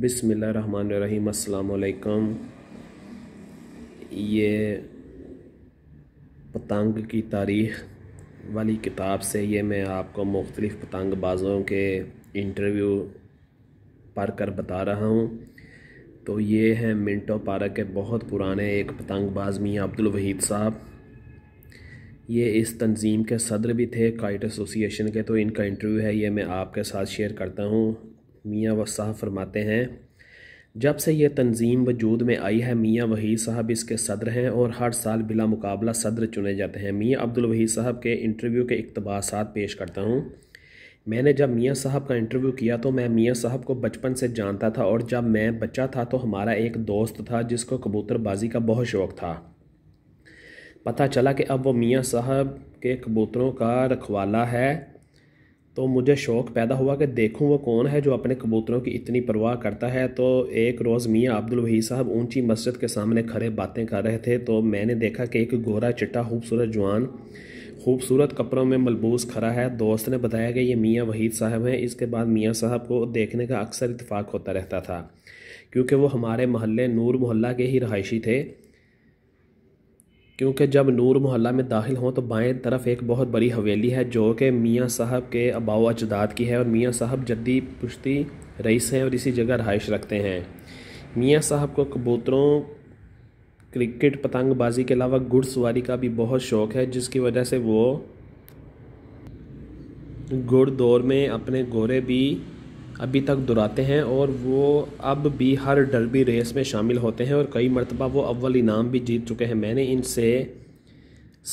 बिसमीम् अल्लाम ये पतंग की तारीख वाली किताब से ये मैं आपको मुख्तलिफ़ पतंग बाज़ों के इंटरव्यू पढ़ कर बता रहा हूँ तो ये हैं मिंटो पारा के बहुत पुराने एक पतंग बाज मियाँ अब्दुल वहीद साहब ये इस तंजीम के सदर भी थे काइट एसोसिएशन के तो इनका इंटरव्यू है ये मैं आपके साथ शेयर करता हूँ मियाँ वसाह फरमाते हैं जब से यह तंजीम वजूद में आई है मियाँ वही साहब इसके सदर हैं और हर साल बिला मुकाबला सदर चुने जाते हैं मियाँ अब्दुल वही साहब के इंटरव्यू के इकतबासात पेश करता हूँ मैंने जब मियाँ साहब का इंटरव्यू किया तो मैं मियाँ साहब को बचपन से जानता था और जब मैं बच्चा था तो हमारा एक दोस्त था जिसको कबूतरबाजी का बहुत शौक़ था पता चला कि अब वो मियाँ साहब के कबूतरों का रखवाला है तो मुझे शौक़ पैदा हुआ कि देखूं वो कौन है जो अपने कबूतरों की इतनी परवाह करता है तो एक रोज़ मियाँ अब्दुल वही साहब ऊंची मस्जिद के सामने खड़े बातें कर रहे थे तो मैंने देखा कि एक गोरा चिट्टा खूबसूरत जवान खूबसूरत कपड़ों में मलबूस खड़ा है दोस्त ने बताया कि ये मियाँ वहीद साहब हैं इसके बाद मियाँ साहब को देखने का अक्सर इतफाक़ होता रहता था क्योंकि वो हमारे महल्ले नूर मोहल्ला के ही रहायशी थे क्योंकि जब नूर मोहल्ला में दाखिल हों तो बाएं तरफ एक बहुत बड़ी हवेली है जो कि मियाँ साहब के अबाव अजदाद की है और मियाँ साहब जद्दी पुश्ती रईस हैं और इसी जगह रहाइश रखते हैं मियाँ साहब को कबूतरों क्रिकेट पतंगबाजी के अलावा घुड़सवारी का भी बहुत शौक़ है जिसकी वजह से वो घुड़ दौड़ में अपने घोड़े भी अभी तक दुराते हैं और वो अब भी हर डर्बी रेस में शामिल होते हैं और कई मरतबा वो अव्वल इनाम भी जीत चुके हैं मैंने इनसे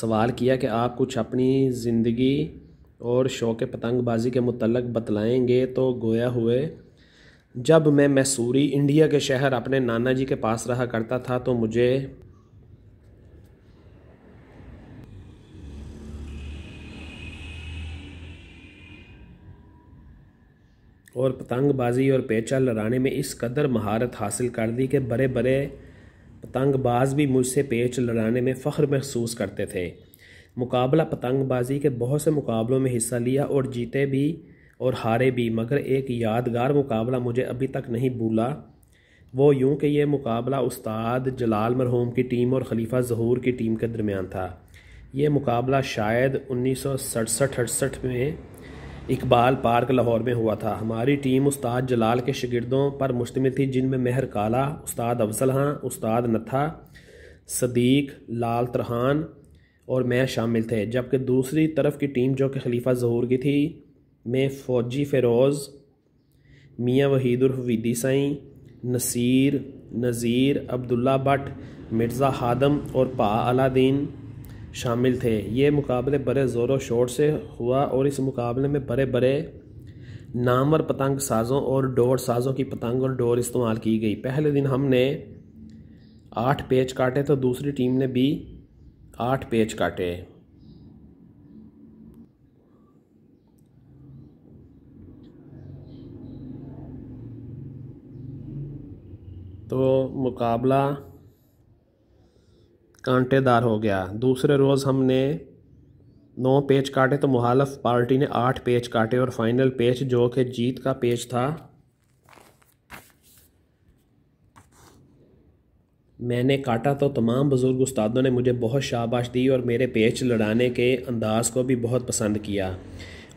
सवाल किया कि आप कुछ अपनी ज़िंदगी और शौक़ पतंगबाजी के मतलब बतलाएँगे तो गोया हुए जब मैं मैसूरी इंडिया के शहर अपने नाना जी के पास रहा करता था तो मुझे और पतंगबाजी और पेचा लड़ाने में इस कदर महारत हासिल कर दी कि बड़े बड़े पतंगबाज भी मुझसे पेच लड़ाने में फ़ख्र महसूस करते थे मुकाबला पतंगबाजी के बहुत से मुकाबलों में हिस्सा लिया और जीते भी और हारे भी मगर एक यादगार मुकाबला मुझे अभी तक नहीं भूला वो यूं कि यह मुकाबला उस्ताद जलाल मरहूम की टीम और खलीफा जहूर की टीम के दरमियान था ये मुकाबला शायद उन्नीस सौ सड़सठ अड़सठ में इकबाल पार्क लाहौर में हुआ था हमारी टीम उस्ताद जलाल के शगिर्दों पर मुश्तमिल थी जिनमें मेहर काला उस्ताद अफजल हाँ उस्ताद नथा सदीक लाल तरहान और मैं शामिल थे जबकि दूसरी तरफ की टीम जो कि खलीफा जहूर की थी में फ़ौजी फ़िरोज़ मियाँ वहीदुरहवीदी साईं नसीर नज़ीर अब्दुल्ला भट्ट मिर्ज़ा हादम और पा अलादीन शामिल थे ये मुकाबले बड़े ज़ोर शोर से हुआ और इस मुकाबले में बड़े बड़े नामवर पतंग साज़ों और डोर साज़ों की पतंग और डोर इस्तेमाल की गई पहले दिन हमने आठ पेज काटे तो दूसरी टीम ने भी आठ पेज काटे तो मुकाबला कांटेदार हो गया दूसरे रोज़ हमने नौ पेज काटे तो मुहालफ पार्टी ने आठ पेज काटे और फाइनल पेज जो कि जीत का पेज था मैंने काटा तो तमाम बुज़ुर्ग उस्तादों ने मुझे बहुत शाबाश दी और मेरे पेच लड़ाने के अंदाज़ को भी बहुत पसंद किया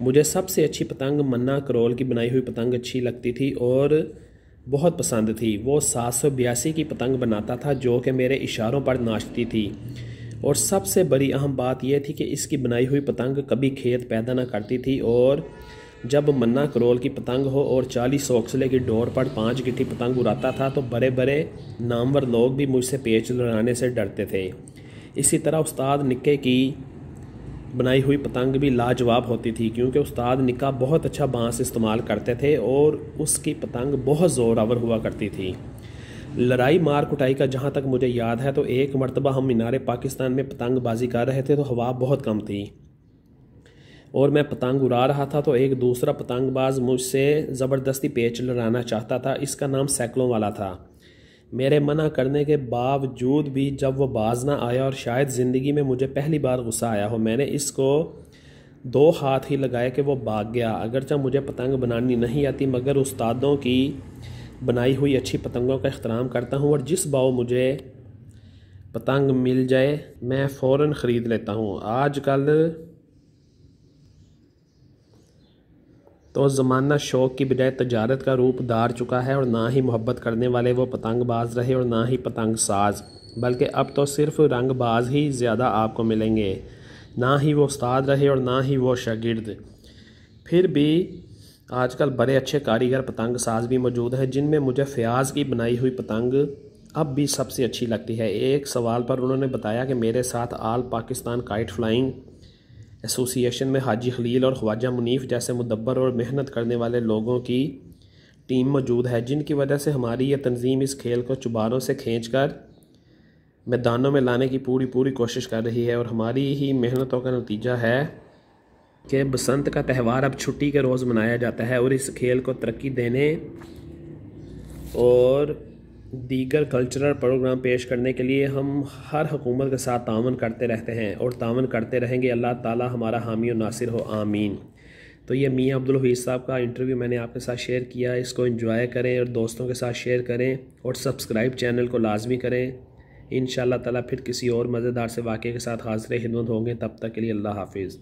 मुझे सबसे अच्छी पतंग मन्ना करोल की बनाई हुई पतंग अच्छी लगती थी और बहुत पसंद थी वो सात सौ बयासी की पतंग बनाता था जो कि मेरे इशारों पर नाचती थी और सबसे बड़ी अहम बात यह थी कि इसकी बनाई हुई पतंग कभी खेत पैदा ना करती थी और जब मन्ना करोल की पतंग हो और चालीस सौसले की डोर पर पाँच गिट्टी पतंग उड़ाता था तो बड़े बड़े नामवर लोग भी मुझसे पेच लड़ाने से डरते थे इसी तरह उस्ताद निक्के की बनाई हुई पतंग भी लाजवाब होती थी क्योंकि उस्ताद निका बहुत अच्छा बांस इस्तेमाल करते थे और उसकी पतंग बहुत ज़ोरावर हुआ करती थी लड़ाई मार कुटाई का जहाँ तक मुझे याद है तो एक मरतबा हम मीनारे पाकिस्तान में पतंगबाजी कर रहे थे तो हवा बहुत कम थी और मैं पतंग उड़ा रहा था तो एक दूसरा पतंगबाज मुझसे ज़बरदस्ती पेच लड़ाना चाहता था इसका नाम सैकलों वाला था मेरे मना करने के बावजूद भी जब वो बाज ना आया और शायद ज़िंदगी में मुझे पहली बार गुस्सा आया हो मैंने इसको दो हाथ ही लगाए कि वो भाग गया अगरचा मुझे पतंग बनानी नहीं आती मगर उस्तादों की बनाई हुई अच्छी पतंगों का अहतराम करता हूँ और जिस भाव मुझे पतंग मिल जाए मैं फ़ौर ख़रीद लेता हूँ आजकल तो ज़माना शौक़ की बजाय तजारत का रूप धार चुका है और ना ही मोहब्बत करने वाले वो पतंगबाज रहे और ना ही पतंग साज बल्कि अब तो सिर्फ रंगबाज ही ज़्यादा आपको मिलेंगे ना ही वो उस्ताद रहे और ना ही वो शागिर्द फिर भी आजकल बड़े अच्छे कारीगर पतंग साज भी मौजूद हैं जिनमें मुझे फ़याज़ की बनाई हुई पतंग अब भी सबसे अच्छी लगती है एक सवाल पर उन्होंने बताया कि मेरे साथ all Pakistan kite flying association में हाजी खलील और ख्वाजा मुनीफ जैसे मुदब्बर और मेहनत करने वाले लोगों की टीम मौजूद है जिनकी वजह से हमारी यह तंजीम इस खेल को चुबारों से खींच कर मैदानों में लाने की पूरी पूरी कोशिश कर रही है और हमारी ही मेहनतों का नतीजा है कि बसंत का त्यौहार अब छुट्टी के रोज़ मनाया जाता है और इस खेल को तरक्की देने और दीगर कल्चरल प्रोग्राम पेश करने के लिए हम हर हकूमत के साथ तावन करते रहते हैं और तावन करते रहेंगे अल्लाह ताला हमारा हामी और नासिर हो आमीन तो ये मियाँ अब्दुल हफीज़ साहब का इंटरव्यू मैंने आपके साथ शेयर किया इसको इंजॉय करें और दोस्तों के साथ शेयर करें और सब्सक्राइब चैनल को लाजमी करें इन ताला फिर किसी और मज़ेदार से वाक़े के साथ हाजिर हिदमत होंगे तब तक के लिए अल्लाह हाफिज़